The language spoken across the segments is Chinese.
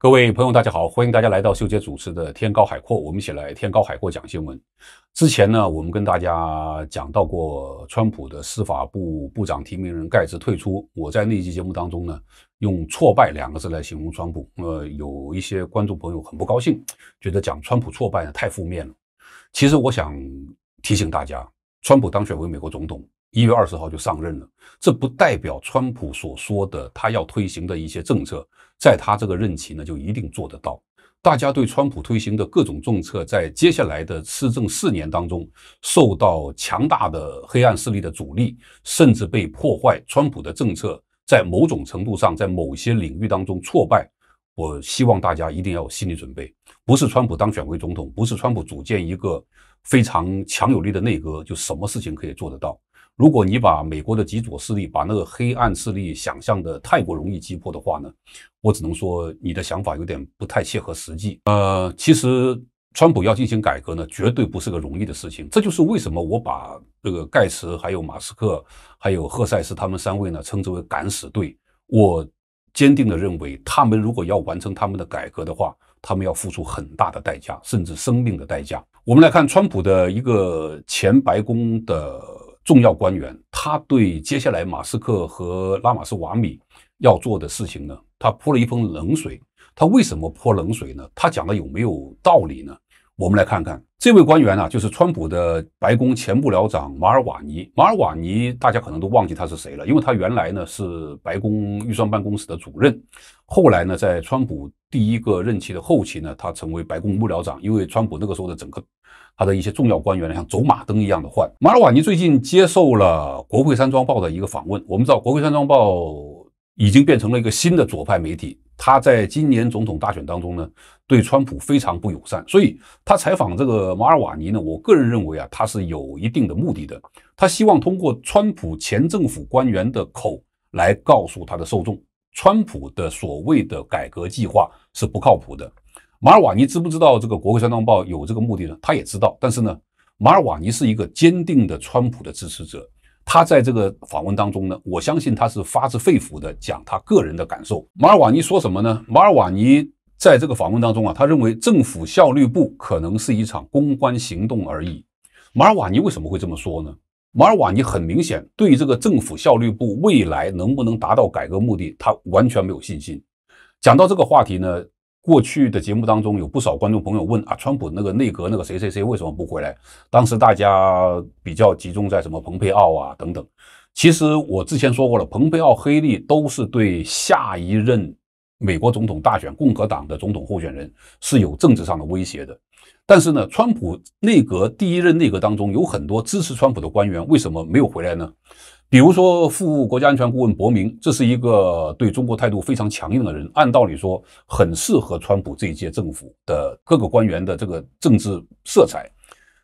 各位朋友，大家好，欢迎大家来到秀杰主持的《天高海阔》，我们一起来《天高海阔》讲新闻。之前呢，我们跟大家讲到过，川普的司法部部长提名人盖茨退出。我在那期节目当中呢，用“挫败”两个字来形容川普。呃，有一些观众朋友很不高兴，觉得讲川普挫败呢太负面了。其实我想提醒大家，川普当选为美国总统。一月二十号就上任了，这不代表川普所说的他要推行的一些政策，在他这个任期呢就一定做得到。大家对川普推行的各种政策，在接下来的施政四年当中，受到强大的黑暗势力的阻力，甚至被破坏。川普的政策在某种程度上，在某些领域当中挫败，我希望大家一定要有心理准备。不是川普当选为总统，不是川普组建一个非常强有力的内阁，就什么事情可以做得到。如果你把美国的极左势力、把那个黑暗势力想象的太过容易击破的话呢，我只能说你的想法有点不太切合实际。呃，其实川普要进行改革呢，绝对不是个容易的事情。这就是为什么我把这个盖茨、还有马斯克、还有赫塞斯他们三位呢，称之为敢死队。我坚定地认为，他们如果要完成他们的改革的话，他们要付出很大的代价，甚至生命的代价。我们来看川普的一个前白宫的。重要官员，他对接下来马斯克和拉马斯瓦米要做的事情呢，他泼了一盆冷水。他为什么泼冷水呢？他讲的有没有道理呢？我们来看看这位官员呢，就是川普的白宫前幕僚长马尔瓦尼。马尔瓦尼大家可能都忘记他是谁了，因为他原来呢是白宫预算办公室的主任，后来呢在川普第一个任期的后期呢，他成为白宫幕僚长。因为川普那个时候的整个他的一些重要官员呢，像走马灯一样的换。马尔瓦尼最近接受了《国会山庄报》的一个访问。我们知道《国会山庄报》。已经变成了一个新的左派媒体，他在今年总统大选当中呢，对川普非常不友善。所以，他采访这个马尔瓦尼呢，我个人认为啊，他是有一定的目的的。他希望通过川普前政府官员的口来告诉他的受众，川普的所谓的改革计划是不靠谱的。马尔瓦尼知不知道这个《国会山报》有这个目的呢？他也知道，但是呢，马尔瓦尼是一个坚定的川普的支持者。他在这个访问当中呢，我相信他是发自肺腑的讲他个人的感受。马尔瓦尼说什么呢？马尔瓦尼在这个访问当中啊，他认为政府效率部可能是一场公关行动而已。马尔瓦尼为什么会这么说呢？马尔瓦尼很明显对这个政府效率部未来能不能达到改革目的，他完全没有信心。讲到这个话题呢？过去的节目当中，有不少观众朋友问啊，川普那个内阁那个谁谁谁为什么不回来？当时大家比较集中在什么蓬佩奥啊等等。其实我之前说过了，蓬佩奥、黑利都是对下一任美国总统大选共和党的总统候选人是有政治上的威胁的。但是呢，川普内阁第一任内阁当中有很多支持川普的官员，为什么没有回来呢？比如说，副国家安全顾问伯明，这是一个对中国态度非常强硬的人，按道理说很适合川普这一届政府的各个官员的这个政治色彩。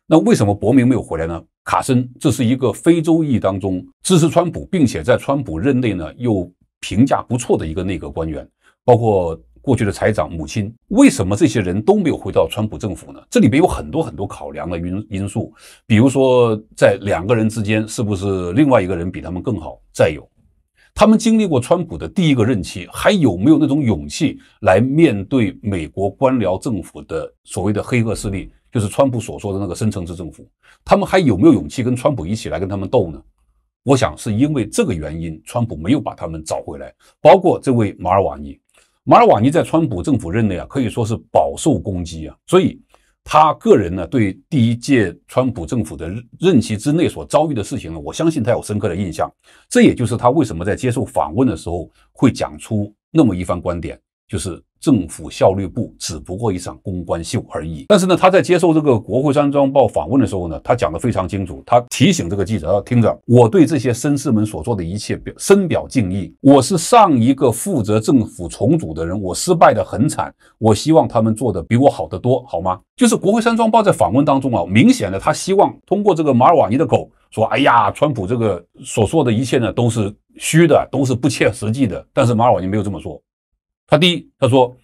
那为什么伯明没有回来呢？卡森，这是一个非洲裔当中支持川普，并且在川普任内呢又评价不错的一个内阁官员，包括。过去的财长、母亲，为什么这些人都没有回到川普政府呢？这里边有很多很多考量的因因素，比如说在两个人之间，是不是另外一个人比他们更好？再有，他们经历过川普的第一个任期，还有没有那种勇气来面对美国官僚政府的所谓的黑恶势力，就是川普所说的那个深层次政府？他们还有没有勇气跟川普一起来跟他们斗呢？我想是因为这个原因，川普没有把他们找回来，包括这位马尔瓦尼。马尔瓦尼在川普政府任内啊，可以说是饱受攻击啊，所以他个人呢，对第一届川普政府的任期之内所遭遇的事情呢，我相信他有深刻的印象。这也就是他为什么在接受访问的时候会讲出那么一番观点，就是。政府效率部只不过一场公关秀而已。但是呢，他在接受这个《国会山庄报》访问的时候呢，他讲的非常清楚。他提醒这个记者，听着，我对这些绅士们所做的一切表深表敬意。我是上一个负责政府重组的人，我失败的很惨。我希望他们做的比我好得多，好吗？就是《国会山庄报》在访问当中啊，明显的他希望通过这个马尔瓦尼的口说，哎呀，川普这个所说的一切呢都是虚的，都是不切实际的。但是马尔瓦尼没有这么说。他第一，他说，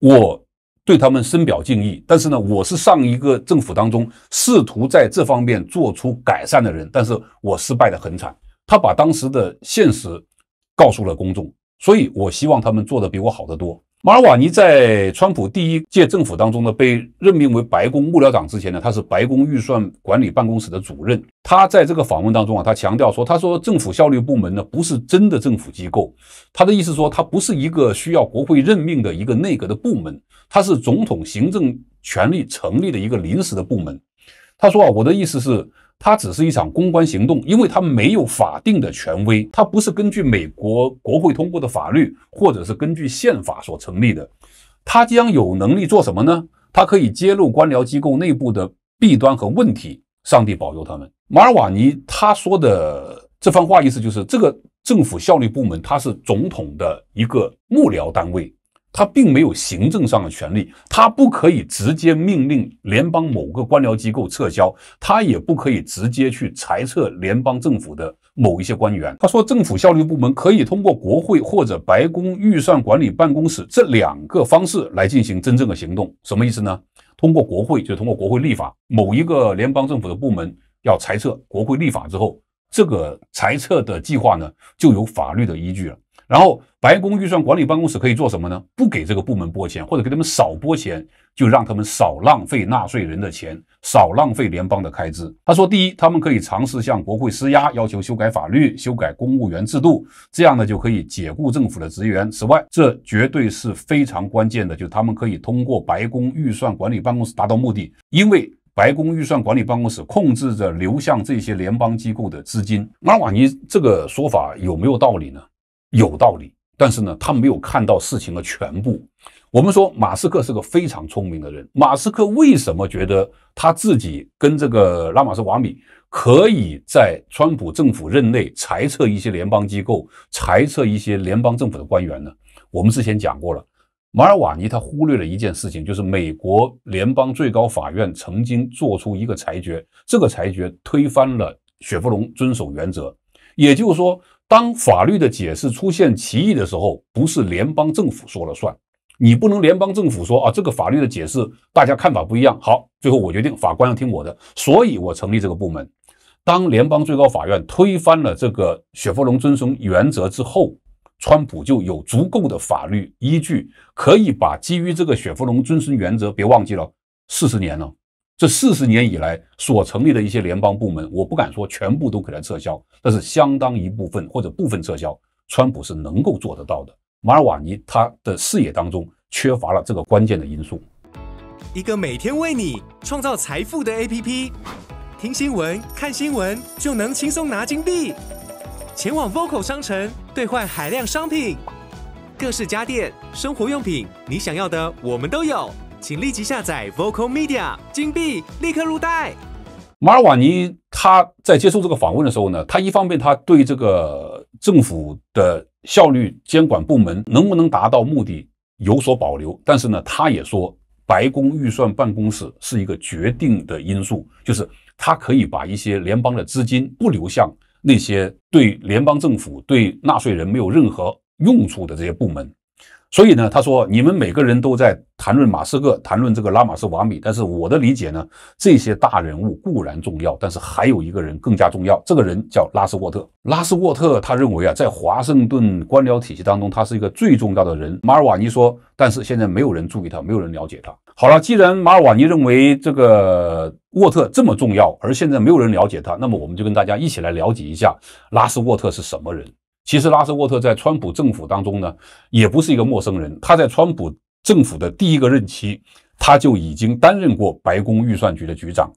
我对他们深表敬意，但是呢，我是上一个政府当中试图在这方面做出改善的人，但是我失败的很惨。他把当时的现实告诉了公众，所以我希望他们做的比我好得多。马尔瓦尼在川普第一届政府当中呢，被任命为白宫幕僚长之前呢，他是白宫预算管理办公室的主任。他在这个访问当中啊，他强调说，他说政府效率部门呢，不是真的政府机构。他的意思说，他不是一个需要国会任命的一个内阁的部门，他是总统行政权力成立的一个临时的部门。他说啊，我的意思是。它只是一场公关行动，因为它没有法定的权威，它不是根据美国国会通过的法律或者是根据宪法所成立的。它将有能力做什么呢？它可以揭露官僚机构内部的弊端和问题。上帝保佑他们。马尔瓦尼他说的这番话意思就是，这个政府效率部门它是总统的一个幕僚单位。他并没有行政上的权利，他不可以直接命令联邦某个官僚机构撤销，他也不可以直接去裁撤联邦政府的某一些官员。他说，政府效率部门可以通过国会或者白宫预算管理办公室这两个方式来进行真正的行动。什么意思呢？通过国会就通过国会立法，某一个联邦政府的部门要裁撤，国会立法之后，这个裁撤的计划呢就有法律的依据了。然后，白宫预算管理办公室可以做什么呢？不给这个部门拨钱，或者给他们少拨钱，就让他们少浪费纳税人的钱，少浪费联邦的开支。他说，第一，他们可以尝试向国会施压，要求修改法律、修改公务员制度，这样呢就可以解雇政府的职员。此外，这绝对是非常关键的，就是他们可以通过白宫预算管理办公室达到目的，因为白宫预算管理办公室控制着流向这些联邦机构的资金。马尔瓦尼这个说法有没有道理呢？有道理，但是呢，他没有看到事情的全部。我们说，马斯克是个非常聪明的人。马斯克为什么觉得他自己跟这个拉马斯瓦米可以在川普政府任内裁撤一些联邦机构、裁撤一些联邦政府的官员呢？我们之前讲过了，马尔瓦尼他忽略了一件事情，就是美国联邦最高法院曾经做出一个裁决，这个裁决推翻了雪佛龙遵守原则，也就是说。当法律的解释出现歧义的时候，不是联邦政府说了算。你不能联邦政府说啊，这个法律的解释大家看法不一样。好，最后我决定，法官要听我的，所以我成立这个部门。当联邦最高法院推翻了这个雪佛龙遵崇原则之后，川普就有足够的法律依据，可以把基于这个雪佛龙遵崇原则，别忘记了，四十年了。这四十年以来所成立的一些联邦部门，我不敢说全部都可以撤销，但是相当一部分或者部分撤销，川普是能够做得到的。马尔瓦尼他的视野当中缺乏了这个关键的因素。一个每天为你创造财富的 APP，听新闻、看新闻就能轻松拿金币，前往 Vocal 商城兑换海量商品，各式家电、生活用品，你想要的我们都有。请立即下载 Vocal Media 金币，立刻入袋。马尔瓦尼他在接受这个访问的时候呢，他一方面他对这个政府的效率、监管部门能不能达到目的有所保留，但是呢，他也说白宫预算办公室是一个决定的因素，就是他可以把一些联邦的资金不流向那些对联邦政府、对纳税人没有任何用处的这些部门。所以呢，他说你们每个人都在谈论马斯克，谈论这个拉马斯瓦米，但是我的理解呢，这些大人物固然重要，但是还有一个人更加重要，这个人叫拉斯沃特。拉斯沃特他认为啊，在华盛顿官僚体系当中，他是一个最重要的人。马尔瓦尼说，但是现在没有人注意他，没有人了解他。好了，既然马尔瓦尼认为这个沃特这么重要，而现在没有人了解他，那么我们就跟大家一起来了解一下拉斯沃特是什么人。其实，拉斯沃特在川普政府当中呢，也不是一个陌生人。他在川普政府的第一个任期，他就已经担任过白宫预算局的局长。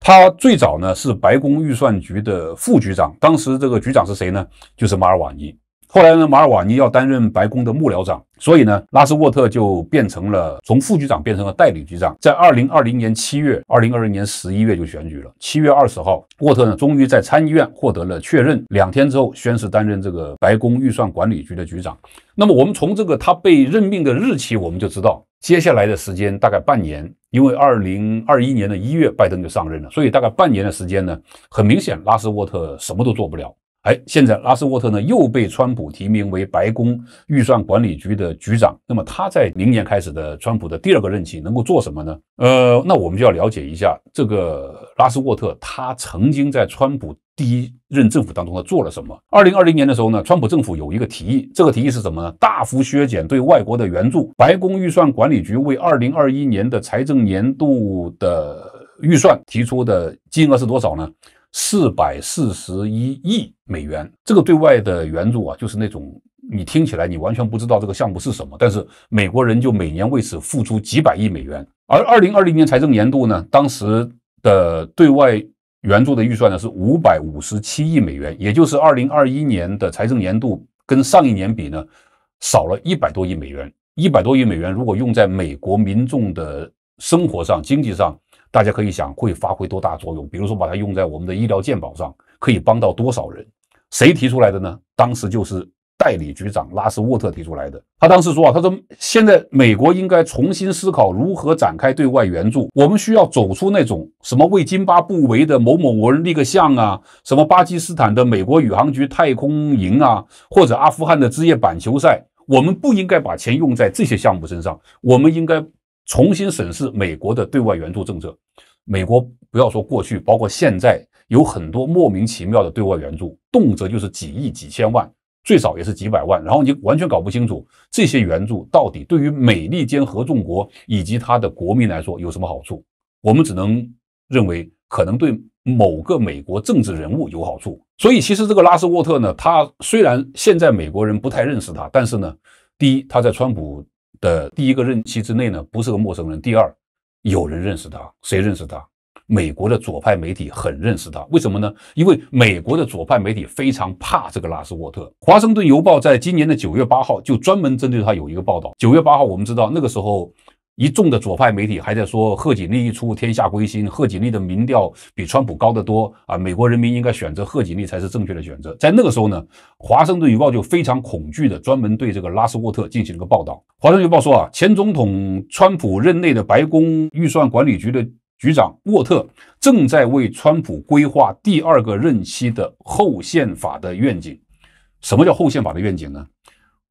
他最早呢是白宫预算局的副局长，当时这个局长是谁呢？就是马尔瓦尼。后来呢，马尔瓦尼要担任白宫的幕僚长，所以呢，拉斯沃特就变成了从副局长变成了代理局长。在二零二零年七月、二零二零年十一月就选举了。七月二十号，沃特呢终于在参议院获得了确认，两天之后宣誓担任这个白宫预算管理局的局长。那么我们从这个他被任命的日期，我们就知道接下来的时间大概半年，因为二零二一年的一月拜登就上任了，所以大概半年的时间呢，很明显拉斯沃特什么都做不了。哎，现在拉斯沃特呢又被川普提名为白宫预算管理局的局长。那么他在明年开始的川普的第二个任期能够做什么呢？呃，那我们就要了解一下这个拉斯沃特，他曾经在川普第一任政府当中他做了什么。二零二零年的时候呢，川普政府有一个提议，这个提议是什么呢？大幅削减对外国的援助。白宫预算管理局为二零二一年的财政年度的预算提出的金额是多少呢？四百四十一亿美元，这个对外的援助啊，就是那种你听起来你完全不知道这个项目是什么，但是美国人就每年为此付出几百亿美元。而二零二零年财政年度呢，当时的对外援助的预算呢是五百五十七亿美元，也就是二零二一年的财政年度跟上一年比呢，少了一百多亿美元。一百多亿美元如果用在美国民众的生活上、经济上。大家可以想会发挥多大作用？比如说把它用在我们的医疗健保上，可以帮到多少人？谁提出来的呢？当时就是代理局长拉斯沃特提出来的。他当时说啊，他说现在美国应该重新思考如何展开对外援助。我们需要走出那种什么为津巴布韦的某某国人立个像啊，什么巴基斯坦的美国宇航局太空营啊，或者阿富汗的职业板球赛。我们不应该把钱用在这些项目身上，我们应该。重新审视美国的对外援助政策。美国不要说过去，包括现在，有很多莫名其妙的对外援助，动辄就是几亿、几千万，最少也是几百万。然后你完全搞不清楚这些援助到底对于美利坚合众国以及它的国民来说有什么好处。我们只能认为可能对某个美国政治人物有好处。所以，其实这个拉斯沃特呢，他虽然现在美国人不太认识他，但是呢，第一，他在川普。的第一个任期之内呢，不是个陌生人。第二，有人认识他，谁认识他？美国的左派媒体很认识他，为什么呢？因为美国的左派媒体非常怕这个拉斯沃特。《华盛顿邮报》在今年的九月八号就专门针对他有一个报道。九月八号，我们知道那个时候。一众的左派媒体还在说贺锦丽一出天下归心，贺锦丽的民调比川普高得多啊！美国人民应该选择贺锦丽才是正确的选择。在那个时候呢，华盛顿邮报就非常恐惧的专门对这个拉斯沃特进行了个报道。华盛顿邮报说啊，前总统川普任内的白宫预算管理局的局长沃特正在为川普规划第二个任期的后宪法的愿景。什么叫后宪法的愿景呢？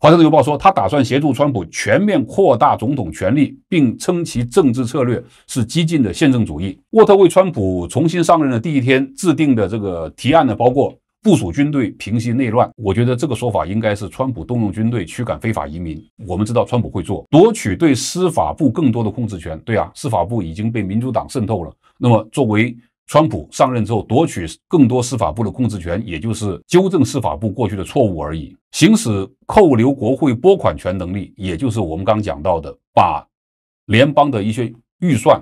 华盛顿邮报说，他打算协助川普全面扩大总统权力，并称其政治策略是激进的宪政主义。沃特为川普重新上任的第一天制定的这个提案呢，包括部署军队平息内乱。我觉得这个说法应该是川普动用军队驱赶非法移民。我们知道川普会做夺取对司法部更多的控制权。对啊，司法部已经被民主党渗透了。那么作为，川普上任之后夺取更多司法部的控制权，也就是纠正司法部过去的错误而已；行使扣留国会拨款权能力，也就是我们刚讲到的，把联邦的一些预算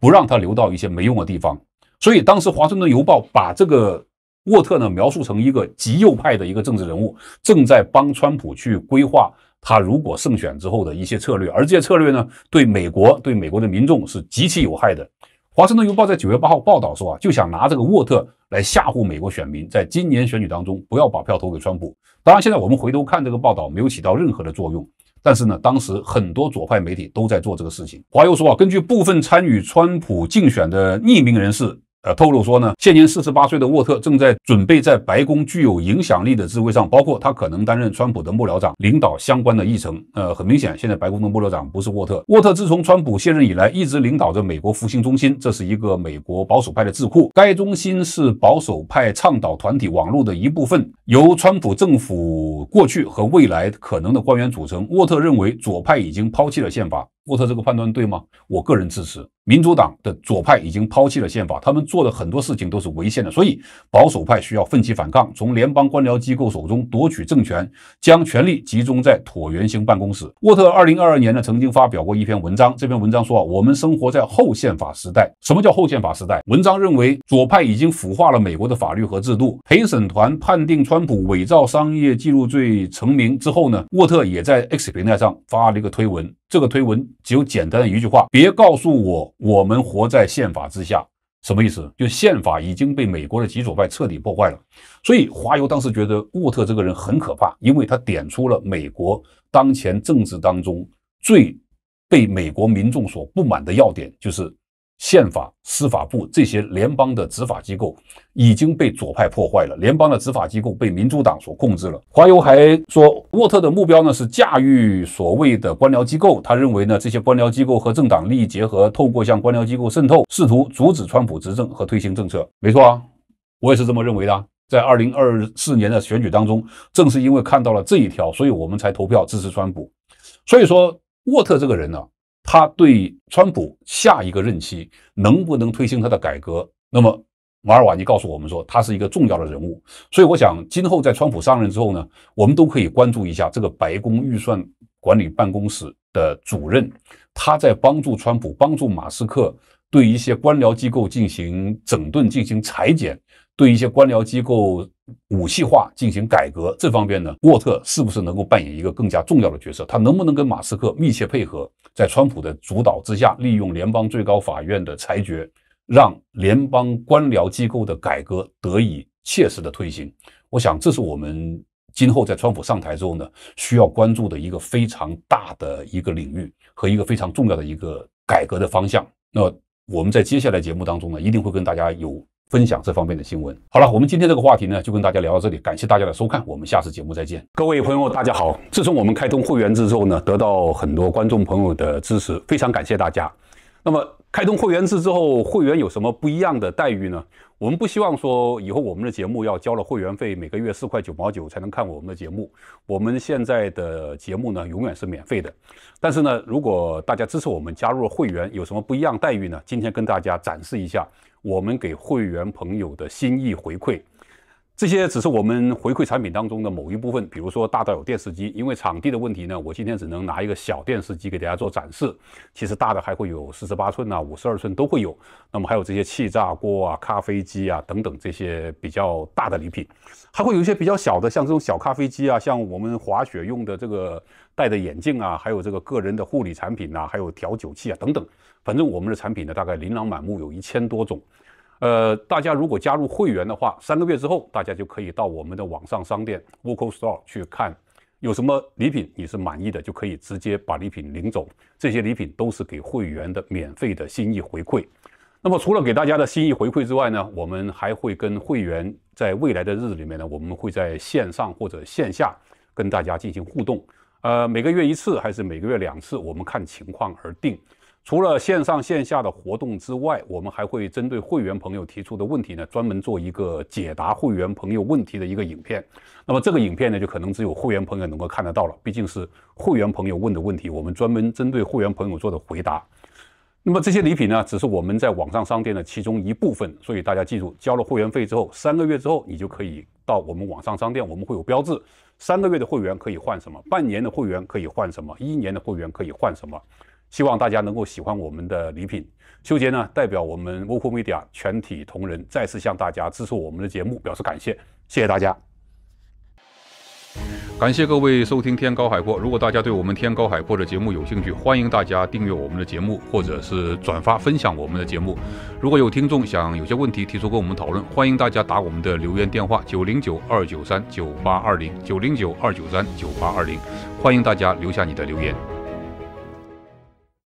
不让他流到一些没用的地方。所以当时《华盛顿邮报》把这个沃特呢描述成一个极右派的一个政治人物，正在帮川普去规划他如果胜选之后的一些策略，而这些策略呢，对美国对美国的民众是极其有害的。华盛顿邮报在九月八号报道说啊，就想拿这个沃特来吓唬美国选民，在今年选举当中不要把票投给川普。当然，现在我们回头看这个报道，没有起到任何的作用。但是呢，当时很多左派媒体都在做这个事情。华邮说啊，根据部分参与川普竞选的匿名人士。呃，透露说呢，现年四十八岁的沃特正在准备在白宫具有影响力的职位上，包括他可能担任川普的幕僚长，领导相关的议程。呃，很明显，现在白宫的幕僚长不是沃特。沃特自从川普卸任以来，一直领导着美国复兴中心，这是一个美国保守派的智库。该中心是保守派倡导团体网络的一部分，由川普政府过去和未来可能的官员组成。沃特认为左派已经抛弃了宪法。沃特这个判断对吗？我个人支持。民主党的左派已经抛弃了宪法，他们做的很多事情都是违宪的，所以保守派需要奋起反抗，从联邦官僚机构手中夺取政权，将权力集中在椭圆形办公室。沃特二零二二年呢，曾经发表过一篇文章，这篇文章说啊，我们生活在后宪法时代。什么叫后宪法时代？文章认为左派已经腐化了美国的法律和制度。陪审团判定川普伪造商业记录罪成名之后呢，沃特也在 X 平台上发了一个推文，这个推文只有简单的一句话：别告诉我。我们活在宪法之下，什么意思？就宪法已经被美国的极左派彻底破坏了。所以华油当时觉得沃特这个人很可怕，因为他点出了美国当前政治当中最被美国民众所不满的要点，就是。宪法司法部这些联邦的执法机构已经被左派破坏了，联邦的执法机构被民主党所控制了。华油还说，沃特的目标呢是驾驭所谓的官僚机构，他认为呢这些官僚机构和政党利益结合，透过向官僚机构渗透，试图阻止川普执政和推行政策。没错啊，我也是这么认为的。在二零二四年的选举当中，正是因为看到了这一条，所以我们才投票支持川普。所以说，沃特这个人呢？他对川普下一个任期能不能推行他的改革？那么马尔瓦尼告诉我们说，他是一个重要的人物，所以我想今后在川普上任之后呢，我们都可以关注一下这个白宫预算管理办公室的主任，他在帮助川普、帮助马斯克对一些官僚机构进行整顿、进行裁剪。对一些官僚机构武器化进行改革这方面呢，沃特是不是能够扮演一个更加重要的角色？他能不能跟马斯克密切配合，在川普的主导之下，利用联邦最高法院的裁决，让联邦官僚机构的改革得以切实的推行？我想，这是我们今后在川普上台之后呢，需要关注的一个非常大的一个领域和一个非常重要的一个改革的方向。那我们在接下来节目当中呢，一定会跟大家有。分享这方面的新闻。好了，我们今天这个话题呢，就跟大家聊到这里。感谢大家的收看，我们下次节目再见。各位朋友，大家好！自从我们开通会员之后呢，得到很多观众朋友的支持，非常感谢大家。那么。开通会员制之后，会员有什么不一样的待遇呢？我们不希望说以后我们的节目要交了会员费，每个月四块九毛九才能看我们的节目。我们现在的节目呢，永远是免费的。但是呢，如果大家支持我们加入会员，有什么不一样待遇呢？今天跟大家展示一下我们给会员朋友的心意回馈。这些只是我们回馈产品当中的某一部分，比如说大到有电视机，因为场地的问题呢，我今天只能拿一个小电视机给大家做展示。其实大的还会有四十八寸啊、五十二寸都会有。那么还有这些气炸锅啊、咖啡机啊等等这些比较大的礼品，还会有一些比较小的，像这种小咖啡机啊，像我们滑雪用的这个戴的眼镜啊，还有这个个人的护理产品啊，还有调酒器啊等等。反正我们的产品呢，大概琳琅满目，有一千多种。呃，大家如果加入会员的话，三个月之后，大家就可以到我们的网上商店 Vocal Store 去看有什么礼品，你是满意的，就可以直接把礼品领走。这些礼品都是给会员的免费的心意回馈。那么除了给大家的心意回馈之外呢，我们还会跟会员在未来的日子里面呢，我们会在线上或者线下跟大家进行互动。呃，每个月一次还是每个月两次，我们看情况而定。除了线上线下的活动之外，我们还会针对会员朋友提出的问题呢，专门做一个解答会员朋友问题的一个影片。那么这个影片呢，就可能只有会员朋友能够看得到了，毕竟是会员朋友问的问题，我们专门针对会员朋友做的回答。那么这些礼品呢，只是我们在网上商店的其中一部分，所以大家记住，交了会员费之后，三个月之后你就可以到我们网上商店，我们会有标志。三个月的会员可以换什么？半年的会员可以换什么？一年的会员可以换什么？希望大家能够喜欢我们的礼品。邱杰呢，代表我们 Vocal Media 全体同仁，再次向大家支持我们的节目表示感谢，谢谢大家。感谢各位收听《天高海阔》。如果大家对我们《天高海阔》的节目有兴趣，欢迎大家订阅我们的节目，或者是转发分享我们的节目。如果有听众想有些问题提出跟我们讨论，欢迎大家打我们的留言电话：九零九二九三九八二零，九零九二九三九八二零。欢迎大家留下你的留言。